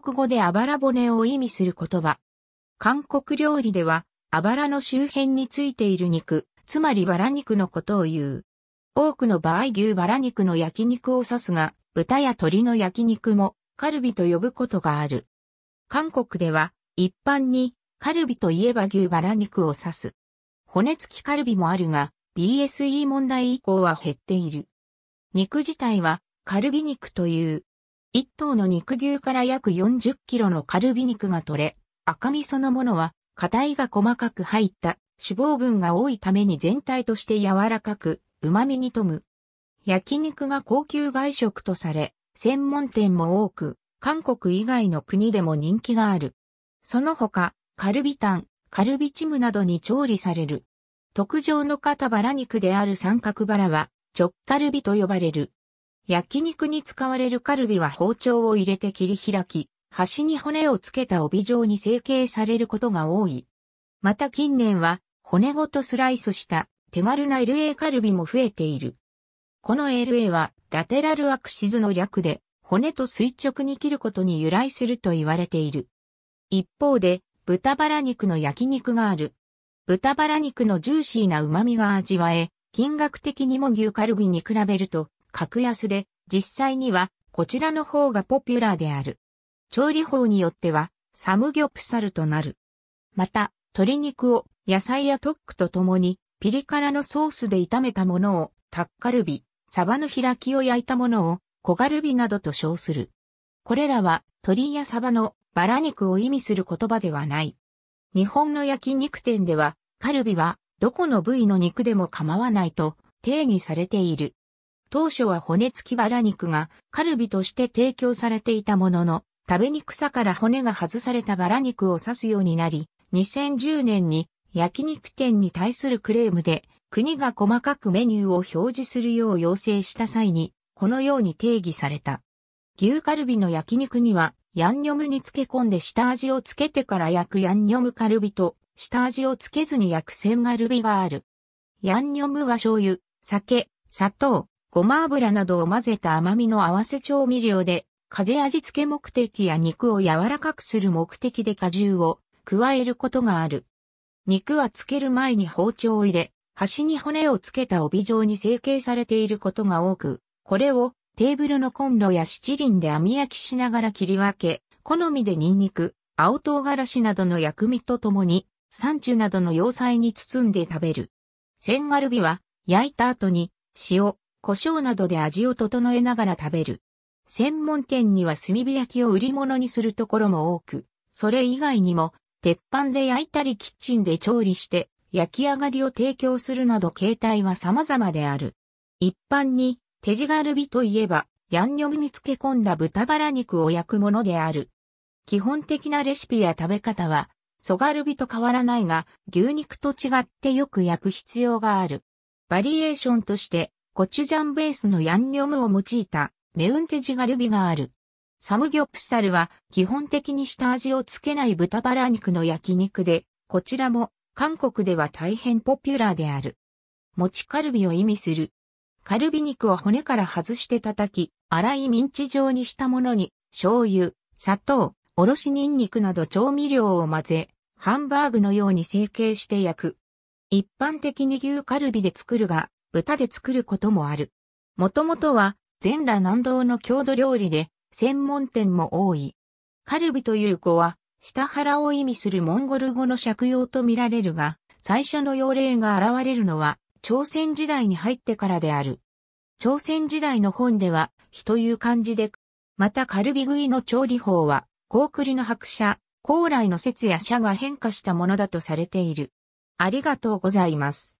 国語であばら骨を意味する言葉。韓国料理では、あばらの周辺についている肉、つまりバラ肉のことを言う。多くの場合牛バラ肉の焼肉を指すが、豚や鶏の焼肉もカルビと呼ぶことがある。韓国では一般にカルビといえば牛バラ肉を指す。骨付きカルビもあるが、BSE 問題以降は減っている。肉自体はカルビ肉という一頭の肉牛から約40キロのカルビ肉が取れ、赤身そのものは、硬いが細かく入った脂肪分が多いために全体として柔らかく、旨味に富む。焼肉が高級外食とされ、専門店も多く、韓国以外の国でも人気がある。その他、カルビタン、カルビチムなどに調理される。特上の肩バラ肉である三角バラは、直カルビと呼ばれる。焼肉に使われるカルビは包丁を入れて切り開き、端に骨をつけた帯状に成形されることが多い。また近年は骨ごとスライスした手軽な LA カルビも増えている。この LA はラテラルアクシズの略で骨と垂直に切ることに由来すると言われている。一方で豚バラ肉の焼肉がある。豚バラ肉のジューシーな旨味が味わえ、金額的にも牛カルビに比べると格安で、実際にはこちらの方がポピュラーである。調理法によっては、サムギョプサルとなる。また、鶏肉を野菜やトックとともに、ピリ辛のソースで炒めたものを、タッカルビ、サバの開きを焼いたものを、小ガルビなどと称する。これらは、鶏やサバのバラ肉を意味する言葉ではない。日本の焼肉店では、カルビは、どこの部位の肉でも構わないと定義されている。当初は骨付きバラ肉がカルビとして提供されていたものの、食べにくさから骨が外されたバラ肉を刺すようになり、2010年に焼肉店に対するクレームで、国が細かくメニューを表示するよう要請した際に、このように定義された。牛カルビの焼肉には、ヤンニョムに漬け込んで下味をつけてから焼くヤンニョムカルビと、下味をつけずに焼く千ガルビがある。ヤンニョムは醤油、酒、砂糖、ごま油などを混ぜた甘みの合わせ調味料で、風味付け目的や肉を柔らかくする目的で果汁を加えることがある。肉は漬ける前に包丁を入れ、端に骨をつけた帯状に成形されていることが多く、これをテーブルのコンロや七輪で網焼きしながら切り分け、好みでニンニク、青唐辛子などの薬味とともに、山中などの要塞に包んで食べる。千ガルビは焼いた後に塩、胡椒などで味を整えながら食べる。専門店には炭火焼きを売り物にするところも多く、それ以外にも、鉄板で焼いたりキッチンで調理して焼き上がりを提供するなど形態は様々である。一般に手地ガルビといえばヤンニョムに漬け込んだ豚バラ肉を焼くものである。基本的なレシピや食べ方はソガルビと変わらないが牛肉と違ってよく焼く必要がある。バリエーションとしてコチュジャンベースのヤンニョムを用いたメウンテジガルビがある。サムギョプサルは基本的に下味をつけない豚バラ肉の焼肉で、こちらも韓国では大変ポピュラーである。餅ちカルビを意味する。カルビ肉を骨から外して叩き、粗いミンチ状にしたものに、醤油、砂糖、おろしニンニクなど調味料を混ぜ、ハンバーグのように成形して焼く。一般的に牛カルビで作るが、豚で作ることもある。もともとは、全羅南道の郷土料理で、専門店も多い。カルビという語は、下腹を意味するモンゴル語の借用とみられるが、最初の用例が現れるのは、朝鮮時代に入ってからである。朝鮮時代の本では、火という漢字で、またカルビ食いの調理法は、高栗の白車、高麗の説や社が変化したものだとされている。ありがとうございます。